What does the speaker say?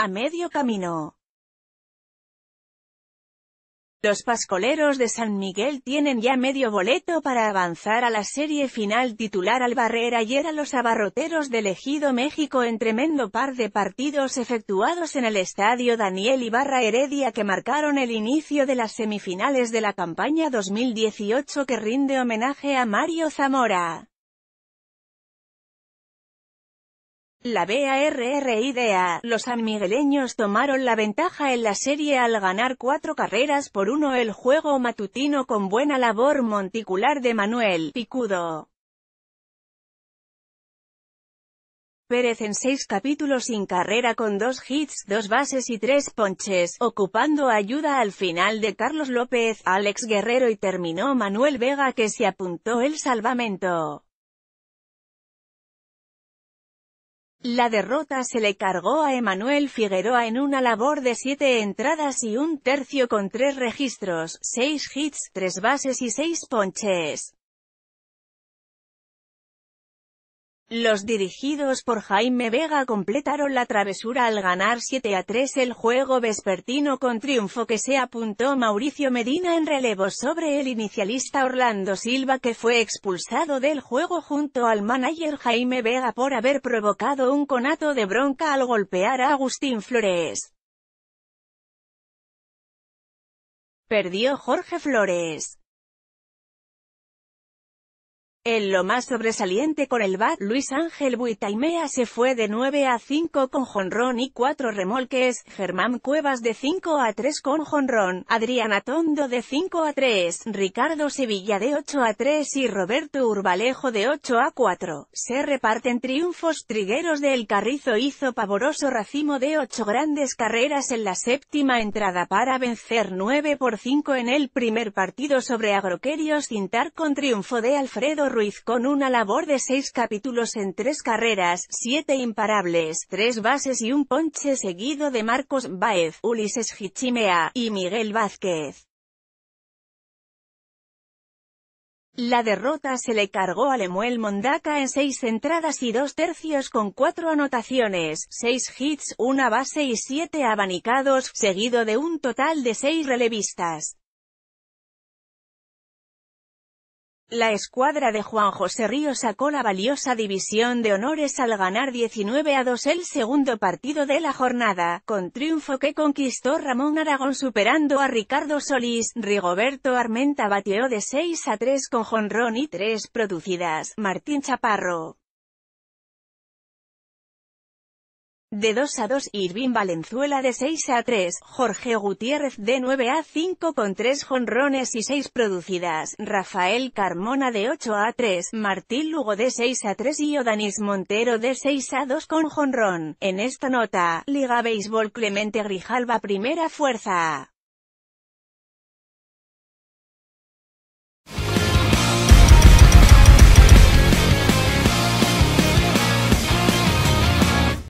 A medio camino. Los pascoleros de San Miguel tienen ya medio boleto para avanzar a la serie final titular al barrer ayer a los abarroteros del Elegido México en tremendo par de partidos efectuados en el estadio Daniel Ibarra Heredia que marcaron el inicio de las semifinales de la campaña 2018 que rinde homenaje a Mario Zamora. La idea. los sanmigueleños tomaron la ventaja en la serie al ganar cuatro carreras por uno el juego matutino con buena labor monticular de Manuel Picudo. Pérez en seis capítulos sin carrera con dos hits, dos bases y tres ponches, ocupando ayuda al final de Carlos López, Alex Guerrero y terminó Manuel Vega que se apuntó el salvamento. La derrota se le cargó a Emanuel Figueroa en una labor de siete entradas y un tercio con tres registros, seis hits, tres bases y seis ponches. Los dirigidos por Jaime Vega completaron la travesura al ganar 7 a 3 el juego vespertino con triunfo que se apuntó Mauricio Medina en relevo sobre el inicialista Orlando Silva que fue expulsado del juego junto al manager Jaime Vega por haber provocado un conato de bronca al golpear a Agustín Flores. Perdió Jorge Flores. En lo más sobresaliente con el bat, Luis Ángel Buitaimea se fue de 9 a 5 con jonrón y 4 remolques, Germán Cuevas de 5 a 3 con jonrón, Adrián Atondo de 5 a 3, Ricardo Sevilla de 8 a 3 y Roberto Urbalejo de 8 a 4. Se reparten triunfos trigueros del Carrizo hizo pavoroso racimo de 8 grandes carreras en la séptima entrada para vencer 9 por 5 en el primer partido sobre Agroquerios Cintar con triunfo de Alfredo Ruiz con una labor de seis capítulos en tres carreras, siete imparables, tres bases y un ponche seguido de Marcos Báez, Ulises Hichimea, y Miguel Vázquez. La derrota se le cargó a Lemuel Mondaca en seis entradas y dos tercios con cuatro anotaciones, seis hits, una base y siete abanicados, seguido de un total de seis relevistas. La escuadra de Juan José Río sacó la valiosa división de honores al ganar 19 a 2 el segundo partido de la jornada, con triunfo que conquistó Ramón Aragón superando a Ricardo Solís, Rigoberto Armenta bateó de 6 a 3 con jonrón y 3 producidas, Martín Chaparro. de 2 a 2, Irving Valenzuela de 6 a 3, Jorge Gutiérrez de 9 a 5 con 3 jonrones y 6 producidas, Rafael Carmona de 8 a 3, Martín Lugo de 6 a 3 y Odanis Montero de 6 a 2 con jonrón. En esta nota, Liga Béisbol Clemente Grijalva primera fuerza.